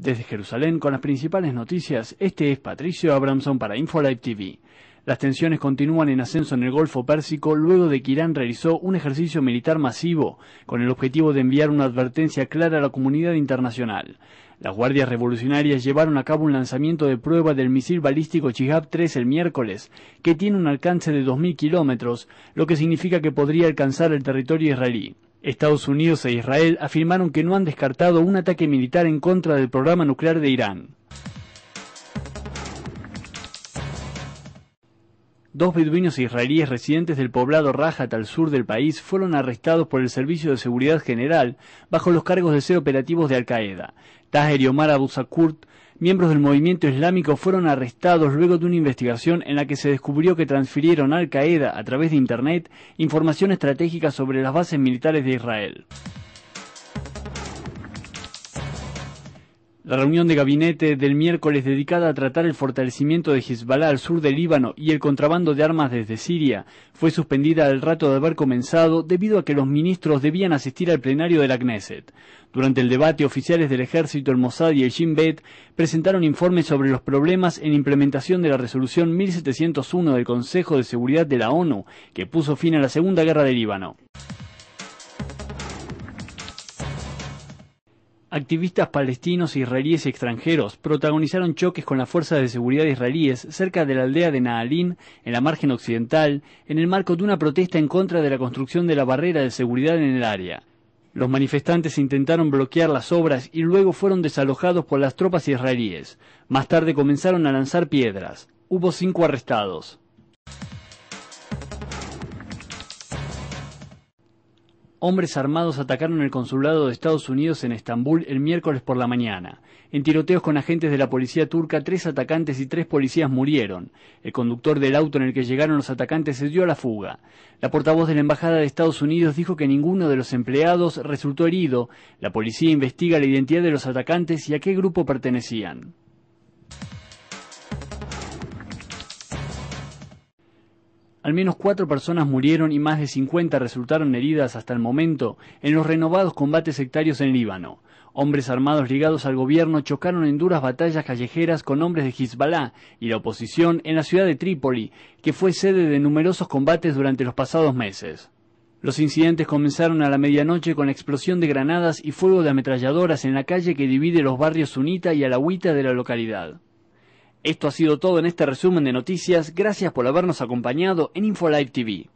Desde Jerusalén, con las principales noticias, este es Patricio Abramson para InfoLive TV. Las tensiones continúan en ascenso en el Golfo Pérsico luego de que Irán realizó un ejercicio militar masivo con el objetivo de enviar una advertencia clara a la comunidad internacional. Las guardias revolucionarias llevaron a cabo un lanzamiento de prueba del misil balístico Chihab-3 el miércoles, que tiene un alcance de 2.000 kilómetros, lo que significa que podría alcanzar el territorio israelí. Estados Unidos e Israel afirmaron que no han descartado un ataque militar en contra del programa nuclear de Irán. Dos beduinos israelíes residentes del poblado Rajat al sur del país fueron arrestados por el Servicio de Seguridad General bajo los cargos de ser operativos de Al-Qaeda. Tahir y Omar Abu miembros del movimiento islámico fueron arrestados luego de una investigación en la que se descubrió que transfirieron a Al Qaeda a través de Internet información estratégica sobre las bases militares de Israel. La reunión de gabinete del miércoles dedicada a tratar el fortalecimiento de Hezbollah al sur del Líbano y el contrabando de armas desde Siria fue suspendida al rato de haber comenzado debido a que los ministros debían asistir al plenario de la Knesset. Durante el debate, oficiales del ejército, el Mossad y el Shin presentaron informes sobre los problemas en implementación de la resolución 1701 del Consejo de Seguridad de la ONU, que puso fin a la Segunda Guerra del Líbano. Activistas palestinos, israelíes y extranjeros protagonizaron choques con las fuerzas de seguridad israelíes cerca de la aldea de Nahalín, en la margen occidental, en el marco de una protesta en contra de la construcción de la barrera de seguridad en el área. Los manifestantes intentaron bloquear las obras y luego fueron desalojados por las tropas israelíes. Más tarde comenzaron a lanzar piedras. Hubo cinco arrestados. Hombres armados atacaron el consulado de Estados Unidos en Estambul el miércoles por la mañana. En tiroteos con agentes de la policía turca, tres atacantes y tres policías murieron. El conductor del auto en el que llegaron los atacantes se dio a la fuga. La portavoz de la Embajada de Estados Unidos dijo que ninguno de los empleados resultó herido. La policía investiga la identidad de los atacantes y a qué grupo pertenecían. Al menos cuatro personas murieron y más de 50 resultaron heridas hasta el momento en los renovados combates sectarios en Líbano. Hombres armados ligados al gobierno chocaron en duras batallas callejeras con hombres de Hezbollah y la oposición en la ciudad de Trípoli, que fue sede de numerosos combates durante los pasados meses. Los incidentes comenzaron a la medianoche con la explosión de granadas y fuego de ametralladoras en la calle que divide los barrios sunita y alawita de la localidad. Esto ha sido todo en este resumen de noticias. Gracias por habernos acompañado en InfoLive TV.